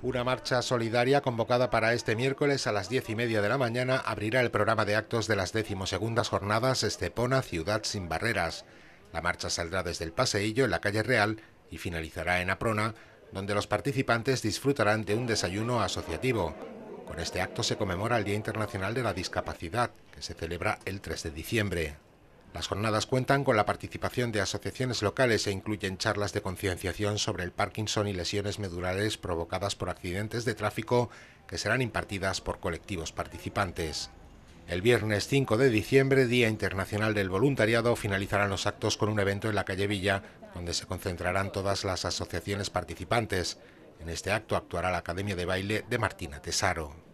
Una marcha solidaria convocada para este miércoles a las diez y media de la mañana abrirá el programa de actos de las decimosegundas jornadas Estepona Ciudad sin Barreras. La marcha saldrá desde el Paseillo en la calle Real y finalizará en Aprona, donde los participantes disfrutarán de un desayuno asociativo. Con este acto se conmemora el Día Internacional de la Discapacidad, que se celebra el 3 de diciembre. Las jornadas cuentan con la participación de asociaciones locales e incluyen charlas de concienciación sobre el Parkinson y lesiones medulares provocadas por accidentes de tráfico que serán impartidas por colectivos participantes. El viernes 5 de diciembre, Día Internacional del Voluntariado, finalizarán los actos con un evento en la calle Villa, donde se concentrarán todas las asociaciones participantes. En este acto actuará la Academia de Baile de Martina Tesaro.